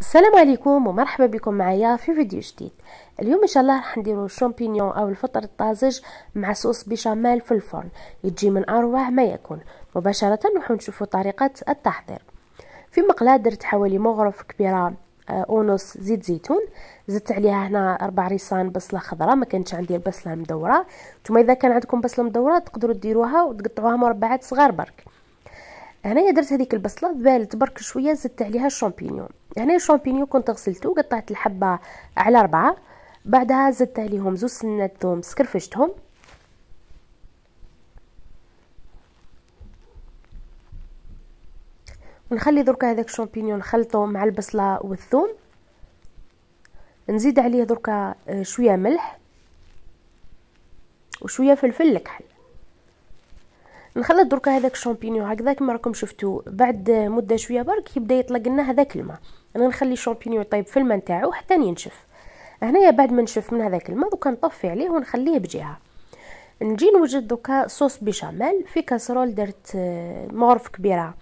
السلام عليكم ومرحبا بكم معايا في فيديو جديد اليوم ان شاء الله راح نديرو الشامبينيون او الفطر الطازج مع صوص بيشاميل في الفرن يجي من اروع ما يكون مباشره نروحو نشوفو طريقه التحضير في مقله درت حوالي مغرف كبيره آه، اونص زيت زيتون زدت عليها هنا اربع ريصان بصله خضراء ما كانتش عندي البصله المدوره نتوما اذا كان عندكم بصله مدوره تقدروا ديروها وتقطعوها مربعات صغار برك هنايا درت هذيك البصله بالت برك شويه زدت عليها الشامبينيون هنا الشامبينيون كنت غسلته قطعت الحبه على ربعة بعدها زدت عليهم زوج سنات ثوم سكرفشتهم ونخلي دركا هذاك الشامبينيون نخلطه مع البصله والثوم نزيد عليه دركا آه، شويه ملح وشويه فلفل الكحل نخلط دركا هذاك الشامبينيون هكذا كما راكم شفتوا بعد مده شويه برك يبدا يطلق لنا هذاك الماء انا نخلي الشامبينيون يطيب في الماء نتاعو حتى ينشف هنايا بعد ما نشف من هذاك الماء دوكا نطفي عليه ونخليه بجهه نجي نوجد دوكا صوص بيشاميل في كاسرول درت آه، مغرف كبيره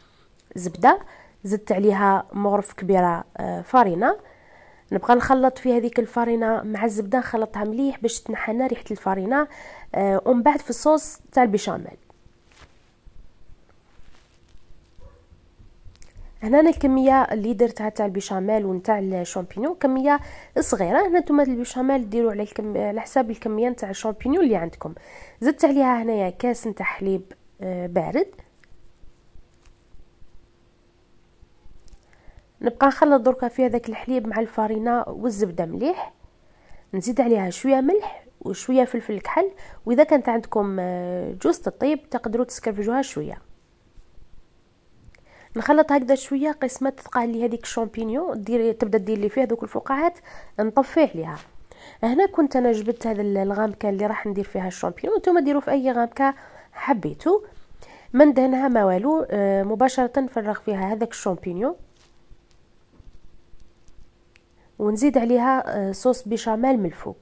زبده زدت عليها مغرف كبيره آه، فارينه نبقى نخلط في هذيك الفارينه مع الزبده نخلطها مليح باش تنحى ريحه الفارينه آه، ومن بعد في الصوص تاع البيشاميل هنا انا الكميه اللي درتها تاع البيشاميل ونتاع الشامبينيون كميه صغيره هنا نتوما البيشاميل ديروا على الكم... على حساب الكميه نتاع الشامبينيون اللي عندكم زدت عليها هنايا كاس نتاع حليب آه، بارد نبقى نخلط دركا في هذاك الحليب مع الفرينه والزبده مليح نزيد عليها شويه ملح وشويه فلفل كحل واذا كانت عندكم آه، جوز الطيب تقدروا تسكرفجوها شويه نخلط هكذا شويه قسمه تبقى لي هذيك الشامبينيون ديري تبدا دير لي فيه دوك الفقاعات نطفيه عليها هنا كنت انا جبت هذا الغامكه اللي راح ندير فيها الشامبينيون نتوما ديروا في اي غامكه حبيتو ما ندهنها ما والو آه، مباشره نفرغ فيها هذاك الشامبينيون ونزيد عليها آه، صوص بيشاميل من الفوق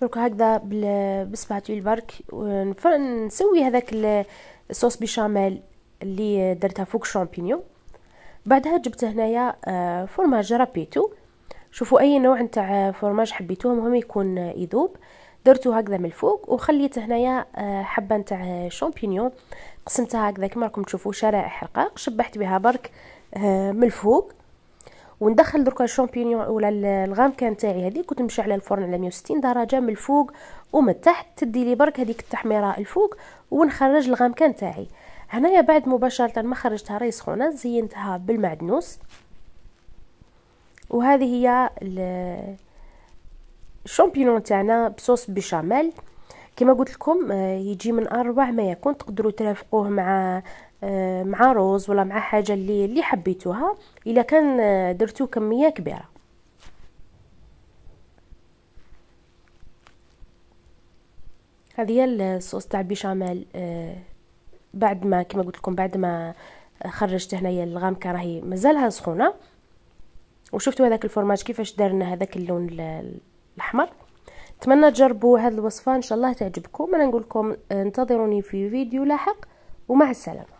درك هكذا بسباتول برك نسوي هذاك الصوص بيشاميل اللي درتها فوق الشامبينيون بعدها جبت هنايا آه، فورماج رابيتو شوفوا اي نوع نتاع فورماج حبيتوه المهم يكون يذوب درتو هكذا من الفوق وخليت هنايا آه، حبه نتاع شامبينيون قسمتها هكذا كما راكم تشوفوا شرائح رقاق شبحت بها برك آه، من الفوق وندخل دركا الشامبينيون ولا الغامكان تاعي هذيك كنت على الفرن على 160 درجه من الفوق ومن التحت تدي لي برك هذيك التحميره الفوق ونخرج الغامكان تاعي هنايا بعد مباشره ما خرجتها راهي سخونه زينتها بالمعدنوس وهذه هي الشامبينيون تاعنا بصوص بشاميل كما قلت لكم آه، يجي من اروع ما يكون تقدروا ترافقوه مع آه، مع روز ولا مع حاجه اللي اللي حبيتوها الا كان آه، درتو كميه كبيره هذه هي الصوص تاع البيشاميل بعد ما كما قلت لكم بعد ما خرجت هنايا الغامكه راهي مازالها سخونه وشفتوا هذاك الفرماج كيفاش دارنا هذاك اللون الاحمر اتمنى تجربوا هذه الوصفه ان شاء الله تعجبكم انا نقول لكم انتظروني في فيديو لاحق ومع السلامه